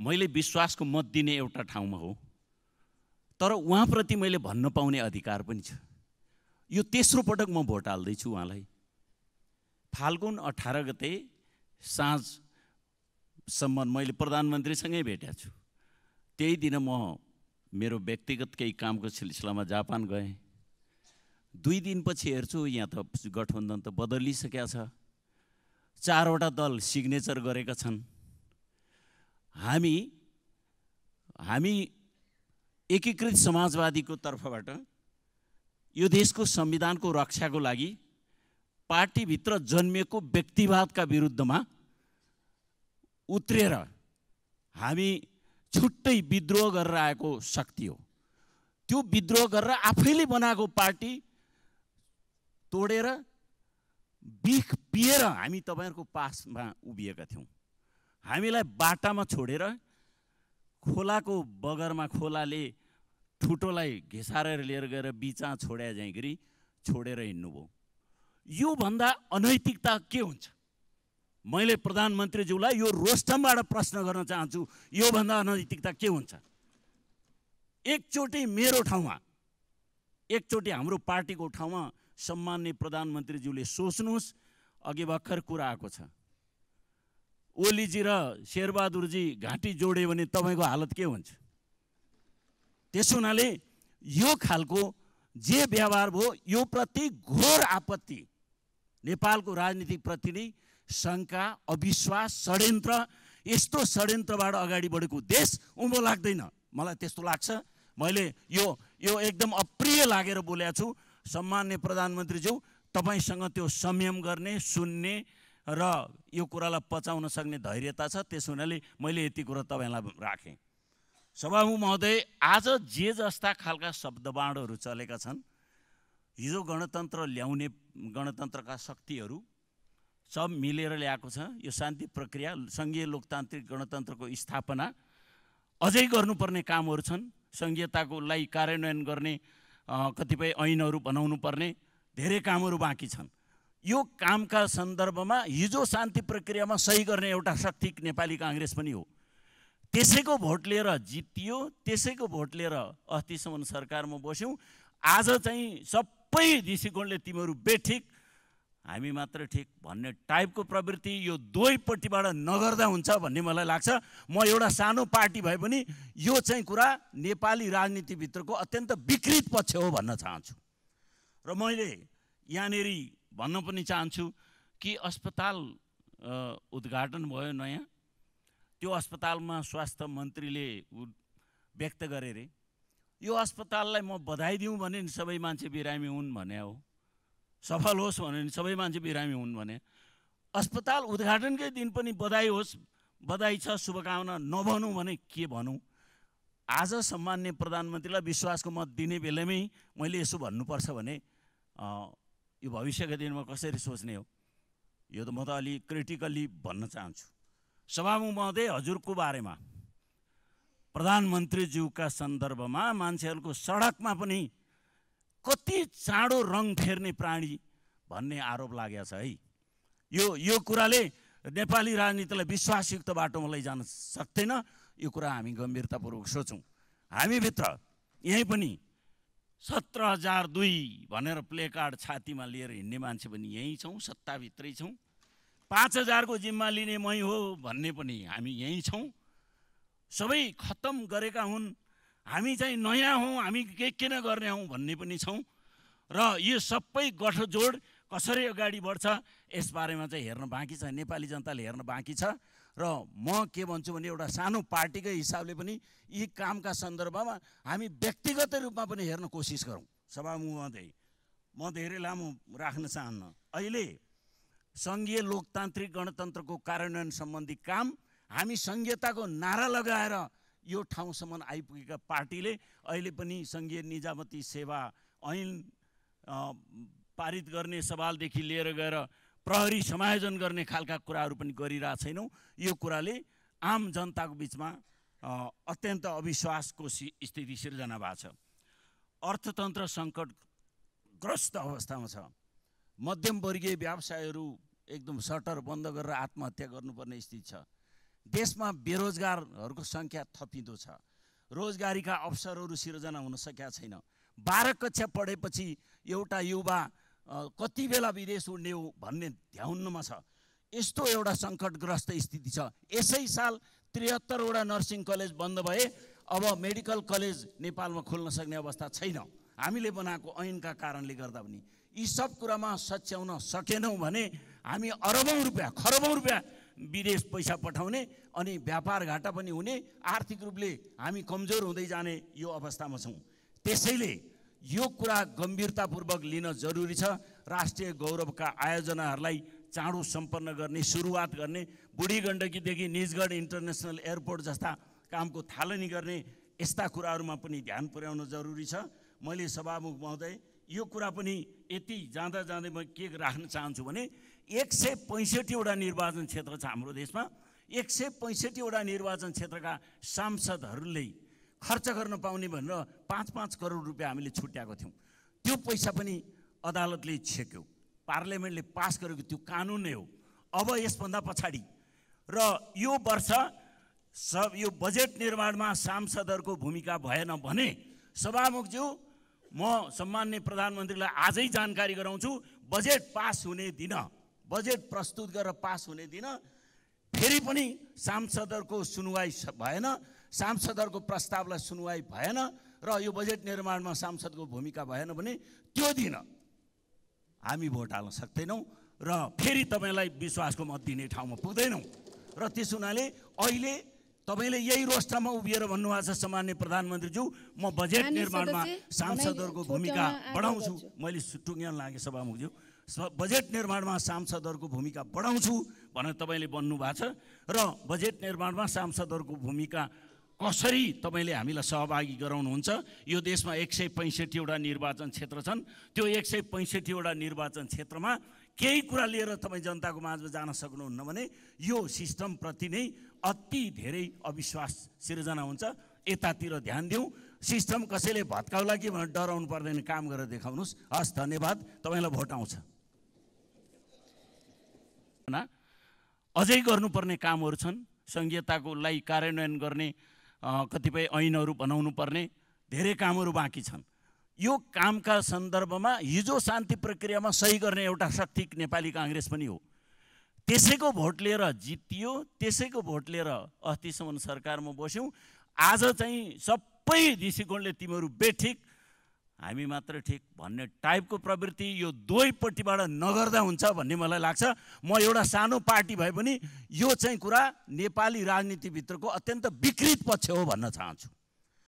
मैले विश्वासको मत दिने एउटा ठाउँमा हो तर उहाँप्रति मैले भन्न पाउने अधिकार पनि छ यो तेस्रो पटक म भोट हाल्दैछु उहाँलाई फाल्गुन अठार गते साँझसम्म मैले प्रधानमन्त्रीसँगै भेटेको छु त्यही दिन म मेरो व्यक्तिगत केही कामको सिलसिलामा जापान गएँ दुई दिनपछि हेर्छु यहाँ त गठबन्धन त बदलिसकेका छ चारवटा दल सिग्नेचर गरेका छन् हामी हामी एकीकृत समाजवादीको तर्फबाट यो देशको संविधानको रक्षाको लागि पार्टीभित्र जन्मिएको व्यक्तिवादका विरुद्धमा उत्रेर हामी छुट्टै विद्रोह गरेर आएको शक्ति हो त्यो विद्रोह गरेर आफैले बनाएको पार्टी तोडेर बिख पिएर हामी तपाईँहरूको पासमा उभिएका थियौँ हामीलाई बाटामा छोडेर खोलाको बगरमा खोलाले ठुटोलाई घिसारेर लिएर गएर बिचा छोड्या गरी छोडेर हिँड्नुभयो योभन्दा अनैतिकता के हुन्छ मैले प्रधानमन्त्रीज्यूलाई यो रोस्टमबाट प्रश्न गर्न चाहन्छु योभन्दा अनैतिकता के हुन्छ एकचोटि मेरो ठाउँमा एकचोटि हाम्रो पार्टीको ठाउँमा सम्मान्य प्रधानमन्त्रीज्यूले सोच्नुहोस् अघि भर्खर कुरा आएको छ ओलीजी र शेरबहादुरजी घाँटी जोड्यो भने तपाईँको हालत के हुन्छ त्यस हुनाले यो खालको जे व्यवहार भयो यो प्रति घोर आपत्ति नेपालको राजनीतिप्रति नै शङ्का अविश्वास षड्यन्त्र यस्तो षड्यन्त्रबाट अगाडि बढेको देश उँभो लाग्दैन मलाई त्यस्तो लाग्छ मैले यो यो एकदम अप्रिय लागेर बोलेको छु सम्मान्य प्रधानमन्त्रीज्यू तपाईँसँग त्यो संयम गर्ने सुन्ने र यो कुरालाई पचाउन सक्ने धैर्यता छ त्यस हुनाले मैले यति कुरो तपाईँलाई राखेँ सभामुख महोदय आज जे जस्ता खालका शब्दबाणहरू चलेका छन् हिजो गणतन्त्र ल्याउने गणतन्त्रका शक्तिहरू सब मिलेर ल्याएको छ यो शान्ति प्रक्रिया सङ्घीय लोकतान्त्रिक गणतन्त्रको स्थापना अझै गर्नुपर्ने कामहरू छन् लागि कार्यान्वयन गर्ने कतिपय ऐनहरू बनाउनु पर्ने धेरै कामहरू बाँकी छन् यो कामका सन्दर्भमा हिजो शान्ति प्रक्रियामा सही गर्ने एउटा शक्ति नेपाली काङ्ग्रेस पनि हो त्यसैको भोट लिएर जितियो त्यसैको भोट लिएर अस्तिसम्म सरकारमा बस्यौँ आज चाहिँ सबै दृष्टिकोणले तिमीहरू बेठिक हामी मात्र ठिक भन्ने टाइपको प्रवृत्ति यो दुवैपट्टिबाट नगर्दा हुन्छ भन्ने मलाई लाग्छ म एउटा सानो पार्टी भए पनि यो चाहिँ कुरा नेपाली राजनीतिभित्रको अत्यन्त विकृत पक्ष हो भन्न चाहन्छु र मैले यहाँनेरि भन्न पनि चाहन्छु कि अस्पताल उद्घाटन भयो नयाँ त्यो अस्पतालमा स्वास्थ्य मन्त्रीले व्यक्त गरे अरे यो अस्पताललाई म बधाई दिउँ भने नि सबै मान्छे बिरामी हुन् भने हो सफल होस् भने नि सबै मान्छे बिरामी हुन् भने अस्पताल उद्घाटनकै दिन पनि बधाई होस् बधाई छ शुभकामना नभनौँ भने के भनौँ आज सम्मान्य प्रधानमन्त्रीलाई विश्वासको मत दिने बेलामै मैले यसो भन्नुपर्छ भने यो भविष्यको दिनमा कसरी सोच्ने हो यो त म त अलि क्रिटिकल्ली भन्न चाहन्छु सभामुख महोदय हजुरको बारेमा प्रधानमन्त्रीज्यूका सन्दर्भमा मान्छेहरूको सडकमा पनि कति चाँडो रङ फेर्ने प्राणी भन्ने आरोप लागेको छ है यो यो कुराले नेपाली राजनीतिलाई विश्वासयुक्त बाटोमा लैजान सक्दैन यो कुरा हामी गम्भीरतापूर्वक सोचौँ हामीभित्र यहीँ पनि सत्र हजार दुई भनेर प्लेकार्ड छातीमा लिएर हिँड्ने मान्छे पनि यहीँ छौँ सत्ताभित्रै छौँ पाँच हजारको जिम्मा लिने मै हो भन्ने पनि हामी यहीँ छौँ सबै खत्तम गरेका हुन् हामी चाहिँ नयाँ हौँ हामी के के नगर्ने गर्ने हौँ भन्ने पनि छौँ र यो सबै गठजोड कसरी अगाडि बढ्छ यसबारेमा चाहिँ हेर्न बाँकी छ नेपाली जनताले हेर्न बाँकी छ र म के भन्छु भने एउटा सानो पार्टीकै हिसाबले पनि यी कामका सन्दर्भमा हामी व्यक्तिगत रूपमा पनि हेर्न कोसिस गरौँ सभामुखै म धेरै लामो राख्न चाहन्न अहिले सङ्घीय लोकतान्त्रिक गणतन्त्रको कार्यान्वयन सम्बन्धी काम हामी सङ्घीयताको नारा लगाएर यो ठाउँसम्म आइपुगेका पार्टीले अहिले पनि सङ्घीय निजामती सेवा ऐन पारित गर्ने सवालदेखि लिएर गएर प्रहरी समायोजन गर्ने खालका कुराहरू पनि गरिरहेको छैनौँ यो कुराले आम जनताको बिचमा अत्यन्त अविश्वासको स्थिति सिर्जना भएको छ अर्थतन्त्र सङ्कटग्रस्त अवस्थामा छ मध्यमवर्गीय व्यवसायहरू एकदम सटर बन्द गरेर आत्महत्या गर्नुपर्ने स्थिति छ देशमा बेरोजगारहरूको सङ्ख्या थपिँदो छ रोजगारीका अवसरहरू सिर्जना हुन सकेका छैन बाह्र कक्षा पढेपछि एउटा युवा कति बेला विदेश उड्ने हो भन्ने ध्याउनुमा छ यस्तो एउटा सङ्कटग्रस्त स्थिति छ यसै साल त्रिहत्तरवटा नर्सिङ कलेज बन्द भए अब मेडिकल कलेज नेपालमा खोल्न सक्ने अवस्था छैन हामीले बनाएको ऐनका कारणले गर्दा पनि यी सब कुरामा सच्याउन सकेनौँ भने हामी अरबौँ रुपियाँ खरबौँ रुपियाँ विदेश पैसा पठाउने अनि व्यापार घाटा पनि हुने आर्थिक रूपले हामी कमजोर हुँदै जाने यो अवस्थामा छौँ त्यसैले यो कुरा गम्भीरतापूर्वक लिन जरुरी छ राष्ट्रिय गौरवका आयोजनाहरूलाई चाँडो सम्पन्न गर्ने सुरुवात गर्ने बुढी गण्डकीदेखि निजगढ इन्टरनेसनल एयरपोर्ट जस्ता कामको थालनी गर्ने यस्ता कुराहरूमा पनि ध्यान पुर्याउन जरुरी छ मैले सभामुख महोदय यो कुरा पनि यति जाँदा जाँदै म के राख्न चाहन्छु भने एक सय पैँसठीवटा निर्वाचन क्षेत्र छ हाम्रो देशमा एक सय पैँसठीवटा निर्वाचन क्षेत्रका सांसदहरूले खर्च गर्न पाउने भनेर पाँच पाँच करोड रुपियाँ हामीले छुट्याएको थियौँ त्यो पैसा पनि अदालतले छेक्यो पार्लियामेन्टले पास गरेको त्यो कानुन नै हो अब यसभन्दा पछाडि र यो वर्ष सब यो बजेट निर्माणमा सांसदहरूको भूमिका भएन भने सभामुखज्यू म सम्मान्य प्रधानमन्त्रीलाई आजै जानकारी गराउँछु बजेट पास हुने दिन बजेट प्रस्तुत गरेर पास हुने दिन फेरि पनि सांसदहरूको सुनवाई भएन सांसदहरूको प्रस्तावलाई सुनवाई भएन र यो बजेट निर्माणमा सांसदको भूमिका भएन भने त्यो दिन हामी भोट हाल्न सक्दैनौँ र फेरि तपाईँलाई विश्वासको मत दिने ठाउँमा पुग्दैनौँ र त्यस हुनाले अहिले तपाईँले यही रोस्टामा उभिएर भन्नुभएको छ सामान्य प्रधानमन्त्रीज्यू म बजेट निर्माणमा सांसदहरूको भूमिका बढाउँछु मैले टुङ्ग्याउन लागेँ सभामुखज्यू बजेट निर्माणमा सांसदहरूको भूमिका बढाउँछु भनेर तपाईँले भन्नुभएको छ र बजेट निर्माणमा सांसदहरूको भूमिका कसरी तपाईँले हामीलाई सहभागी गराउनुहुन्छ यो देशमा एक सय पैँसठीवटा निर्वाचन क्षेत्र छन् त्यो एक सय पैँसठीवटा निर्वाचन क्षेत्रमा केही कुरा लिएर तपाईँ जनताको माझमा जान सक्नुहुन्न भने यो सिस्टमप्रति नै अति धेरै अविश्वास सिर्जना हुन्छ यतातिर ध्यान दिउँ सिस्टम कसैले भत्काउला कि भनेर डराउनु पर्दैन काम गरेर देखाउनुहोस् हस् धन्यवाद तपाईँलाई भोट आउँछ अझै गर्नुपर्ने कामहरू छन् सङ्घीयताको लागि कार्यान्वयन गर्ने कतिपय ऐनहरू बनाउनु पर्ने धेरै कामहरू बाँकी छन् यो कामका सन्दर्भमा हिजो शान्ति प्रक्रियामा सही गर्ने एउटा शक्ति नेपाली काङ्ग्रेस पनि हो त्यसैको भोट लिएर जितियो त्यसैको भोट लिएर अस्तिसम्म सरकारमा बस्यौँ आज चाहिँ सबै दृष्टिकोणले तिमीहरू बेठिक हामी मात्र ठिक भन्ने टाइपको प्रवृत्ति यो दुवैपट्टिबाट नगर्दा हुन्छ भन्ने मलाई लाग्छ म एउटा सानो पार्टी भए पनि यो चाहिँ कुरा नेपाली राजनीतिभित्रको अत्यन्त विकृत पक्ष हो भन्न चाहन्छु